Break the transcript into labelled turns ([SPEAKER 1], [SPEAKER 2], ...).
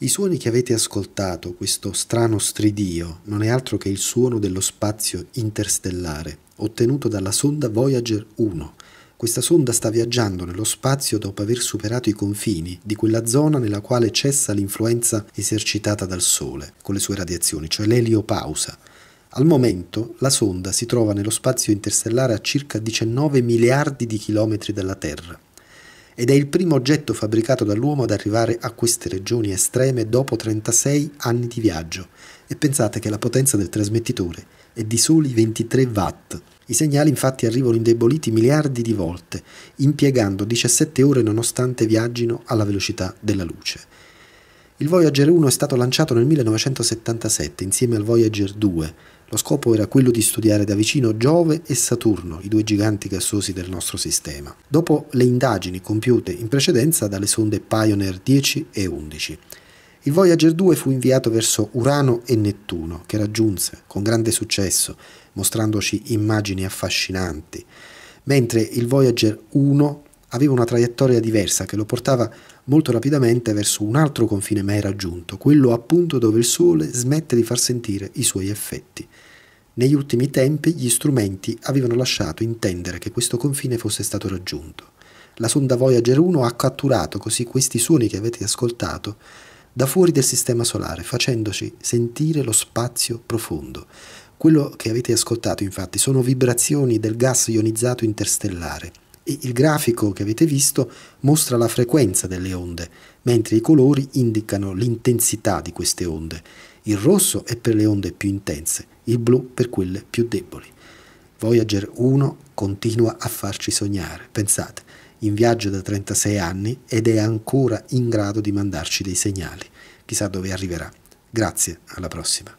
[SPEAKER 1] I suoni che avete ascoltato, questo strano stridio, non è altro che il suono dello spazio interstellare, ottenuto dalla sonda Voyager 1. Questa sonda sta viaggiando nello spazio dopo aver superato i confini di quella zona nella quale cessa l'influenza esercitata dal Sole, con le sue radiazioni, cioè l'eliopausa. Al momento la sonda si trova nello spazio interstellare a circa 19 miliardi di chilometri dalla Terra ed è il primo oggetto fabbricato dall'uomo ad arrivare a queste regioni estreme dopo 36 anni di viaggio. E pensate che la potenza del trasmettitore è di soli 23 watt. I segnali infatti arrivano indeboliti miliardi di volte, impiegando 17 ore nonostante viaggino alla velocità della luce. Il Voyager 1 è stato lanciato nel 1977 insieme al Voyager 2. Lo scopo era quello di studiare da vicino Giove e Saturno, i due giganti gassosi del nostro sistema, dopo le indagini compiute in precedenza dalle sonde Pioneer 10 e 11. Il Voyager 2 fu inviato verso Urano e Nettuno, che raggiunse con grande successo, mostrandoci immagini affascinanti, mentre il Voyager 1 aveva una traiettoria diversa che lo portava molto rapidamente verso un altro confine mai raggiunto, quello appunto dove il sole smette di far sentire i suoi effetti. Negli ultimi tempi gli strumenti avevano lasciato intendere che questo confine fosse stato raggiunto. La sonda Voyager 1 ha catturato così questi suoni che avete ascoltato da fuori del sistema solare, facendoci sentire lo spazio profondo. Quello che avete ascoltato infatti sono vibrazioni del gas ionizzato interstellare il grafico che avete visto mostra la frequenza delle onde, mentre i colori indicano l'intensità di queste onde. Il rosso è per le onde più intense, il blu per quelle più deboli. Voyager 1 continua a farci sognare, pensate, in viaggio da 36 anni ed è ancora in grado di mandarci dei segnali. Chissà dove arriverà. Grazie, alla prossima.